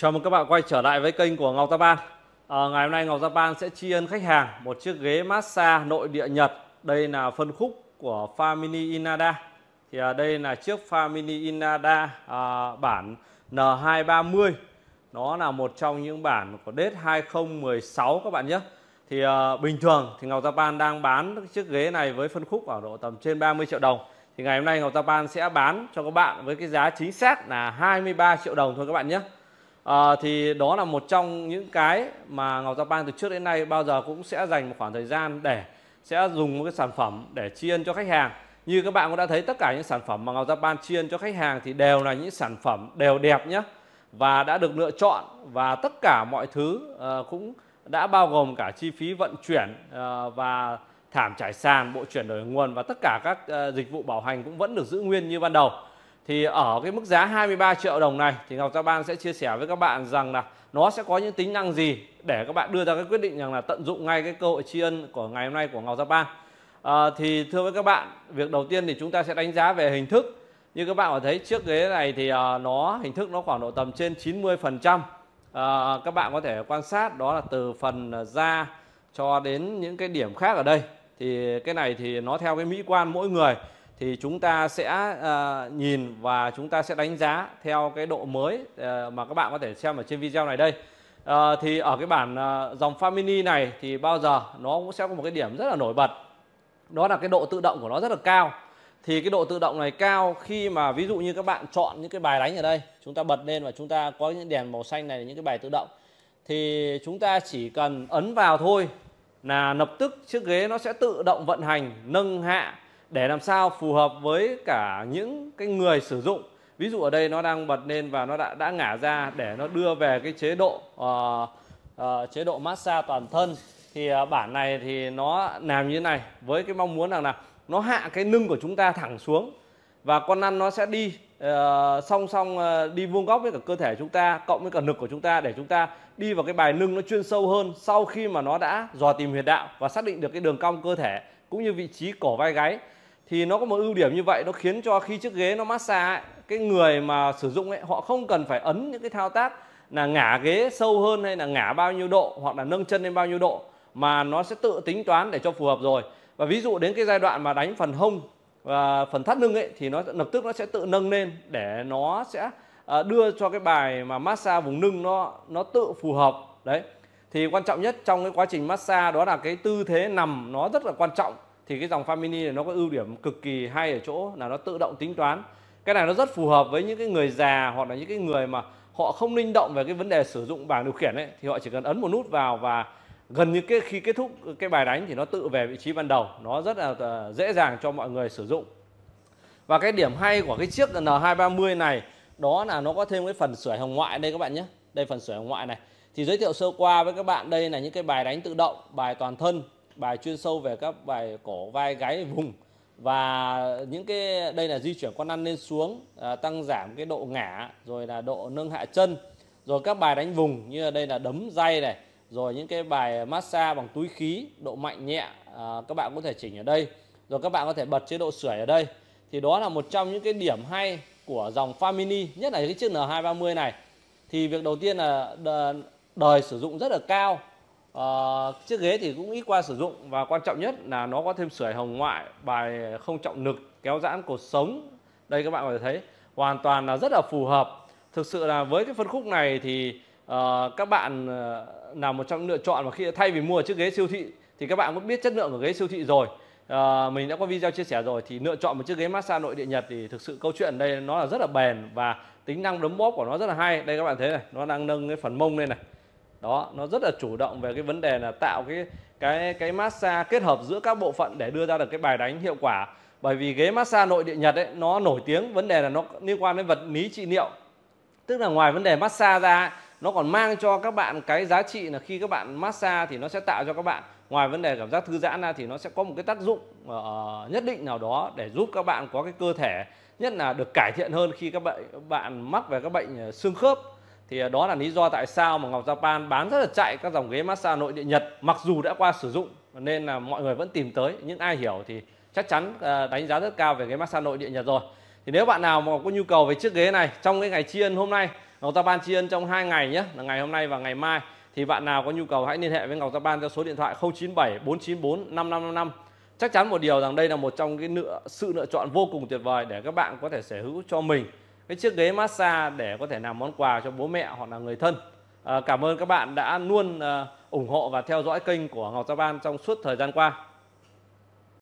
Chào mừng các bạn quay trở lại với kênh của Ngọc Japan. À, ngày hôm nay Ngọc Japan sẽ tri ân khách hàng một chiếc ghế massage nội địa Nhật. Đây là phân khúc của Famini Inada. Thì à, đây là chiếc Famini Inada à, bản N230. Nó là một trong những bản của date 2016 các bạn nhé. Thì à, bình thường thì Ngọc Japan đang bán chiếc ghế này với phân khúc ở độ tầm trên 30 triệu đồng thì ngày hôm nay Ngọc Japan sẽ bán cho các bạn với cái giá chính xác là 23 triệu đồng thôi các bạn nhé à, thì đó là một trong những cái mà Ngọc Japan từ trước đến nay bao giờ cũng sẽ dành một khoảng thời gian để sẽ dùng một cái sản phẩm để tri ân cho khách hàng như các bạn cũng đã thấy tất cả những sản phẩm mà Ngọc Japan tri ân cho khách hàng thì đều là những sản phẩm đều đẹp nhé và đã được lựa chọn và tất cả mọi thứ uh, cũng đã bao gồm cả chi phí vận chuyển uh, và thảm trải sàn, bộ chuyển đổi nguồn và tất cả các uh, dịch vụ bảo hành cũng vẫn được giữ nguyên như ban đầu thì ở cái mức giá 23 triệu đồng này thì Ngọc Gia Ban sẽ chia sẻ với các bạn rằng là nó sẽ có những tính năng gì để các bạn đưa ra cái quyết định rằng là tận dụng ngay cái cơ hội tri ân của ngày hôm nay của Ngọc Gia Ban à, thì thưa với các bạn việc đầu tiên thì chúng ta sẽ đánh giá về hình thức như các bạn có thấy chiếc ghế này thì ờ, nó hình thức nó khoảng độ tầm trên 90 phần trăm à, các bạn có thể quan sát đó là từ phần da cho đến những cái điểm khác ở đây thì cái này thì nó theo cái mỹ quan mỗi người thì chúng ta sẽ uh, nhìn và chúng ta sẽ đánh giá theo cái độ mới uh, mà các bạn có thể xem ở trên video này đây uh, thì ở cái bản uh, dòng Family này thì bao giờ nó cũng sẽ có một cái điểm rất là nổi bật đó là cái độ tự động của nó rất là cao thì cái độ tự động này cao khi mà ví dụ như các bạn chọn những cái bài đánh ở đây chúng ta bật lên và chúng ta có những đèn màu xanh này là những cái bài tự động thì chúng ta chỉ cần ấn vào thôi là lập tức chiếc ghế nó sẽ tự động vận hành nâng hạ để làm sao phù hợp với cả những cái người sử dụng ví dụ ở đây nó đang bật lên và nó đã đã ngả ra để nó đưa về cái chế độ uh, uh, chế độ massage toàn thân thì uh, bản này thì nó làm như thế này với cái mong muốn rằng là nó hạ cái lưng của chúng ta thẳng xuống và con lăn nó sẽ đi uh, song song uh, đi vuông góc với cả cơ thể chúng ta cộng với cả lực của chúng ta để chúng ta đi vào cái bài lưng nó chuyên sâu hơn sau khi mà nó đã dò tìm huyệt đạo và xác định được cái đường cong cơ thể cũng như vị trí cổ vai gáy thì nó có một ưu điểm như vậy nó khiến cho khi chiếc ghế nó massage ấy, cái người mà sử dụng ấy họ không cần phải ấn những cái thao tác là ngả ghế sâu hơn hay là ngả bao nhiêu độ hoặc là nâng chân lên bao nhiêu độ mà nó sẽ tự tính toán để cho phù hợp rồi và ví dụ đến cái giai đoạn mà đánh phần hông và phần thắt lưng ấy thì nó lập tức nó sẽ tự nâng lên để nó sẽ ờ, đưa cho cái bài mà massage vùng lưng nó nó tự phù hợp đấy thì quan trọng nhất trong cái quá trình massage đó là cái tư thế nằm nó rất là quan trọng thì cái dòng Fan Mini này nó có ưu điểm cực kỳ hay ở chỗ là nó tự động tính toán cái này nó rất phù hợp với những cái người già hoặc là những cái người mà họ không linh động về cái vấn đề sử dụng bảng điều khiển ấy thì họ chỉ cần ấn một nút vào và gần như cái khi kết thúc cái bài đánh thì nó tự về vị trí ban đầu nó rất là ờ, dễ dàng cho mọi người sử dụng và cái điểm hay của cái chiếc N230 này đó là nó có thêm cái phần sưởi hồng ngoại đây các bạn nhé đây phần sưởi hồng ngoại này thì giới thiệu sơ qua với các bạn đây là những cái bài đánh tự động bài toàn thân bài chuyên sâu về các bài cổ vai gáy vùng và những cái đây là di chuyển con ăn lên xuống à, tăng giảm cái độ ngả rồi là độ nâng hạ chân rồi các bài đánh vùng như là đây là đấm dây này rồi những cái bài massage bằng túi khí độ mạnh nhẹ à, các bạn có thể chỉnh ở đây rồi các bạn có thể bật chế độ sưởi ở đây thì đó là một trong những cái điểm hay của dòng Famini nhất là cái chiếc N230 này thì việc đầu tiên là đời sử dụng rất là cao Uh, chiếc ghế thì cũng ít qua sử dụng và quan trọng nhất là nó có thêm sưởi hồng ngoại bài không trọng lực kéo giãn cột sống đây các bạn có thể thấy hoàn toàn là rất là phù hợp thực sự là với cái phân khúc này thì uh, các bạn uh, là một trong lựa chọn mà khi thay vì mua chiếc ghế siêu thị thì các bạn cũng biết chất lượng của ghế siêu thị rồi uh, mình đã có video chia sẻ rồi thì lựa chọn một chiếc ghế massage nội địa nhật thì thực sự câu chuyện đây nó là rất là bền và tính năng đấm bóp của nó rất là hay đây các bạn thấy này nó đang nâng cái phần mông lên này đó nó rất là chủ động về cái vấn đề là tạo cái cái cái massage kết hợp giữa các bộ phận để đưa ra được cái bài đánh hiệu quả bởi vì ghế massage nội địa nhật ấy nó nổi tiếng vấn đề là nó liên quan đến vật lý trị liệu tức là ngoài vấn đề massage ra nó còn mang cho các bạn cái giá trị là khi các bạn massage thì nó sẽ tạo cho các bạn ngoài vấn đề cảm giác thư giãn ra thì nó sẽ có một cái tác dụng ờ, nhất định nào đó để giúp các bạn có cái cơ thể nhất là được cải thiện hơn khi các bạn bạn mắc về các bệnh ờ, xương khớp thì à, đó là lý do tại sao mà Ngọc Japan bán rất là chạy các dòng ghế massage nội địa Nhật mặc dù đã qua sử dụng nên là mọi người vẫn tìm tới những ai hiểu thì chắc chắn à, đánh giá rất cao về ghế massage nội địa Nhật rồi thì nếu bạn nào mà có nhu cầu về chiếc ghế này trong cái ngày tri ân hôm nay Ngọc Japan tri ân trong hai ngày nhé là ngày hôm nay và ngày mai thì bạn nào có nhu cầu hãy liên hệ với Ngọc Japan theo số điện thoại 097 494 5555 chắc chắn một điều rằng đây là một trong cái lựa, sự lựa chọn vô cùng tuyệt vời để các bạn có thể sở hữu cho mình cái chiếc ghế massage để có thể làm món quà cho bố mẹ hoặc là người thân à, cảm ơn các bạn đã luôn à, ủng hộ và theo dõi kênh của Ngọc Gia Ban trong suốt thời gian qua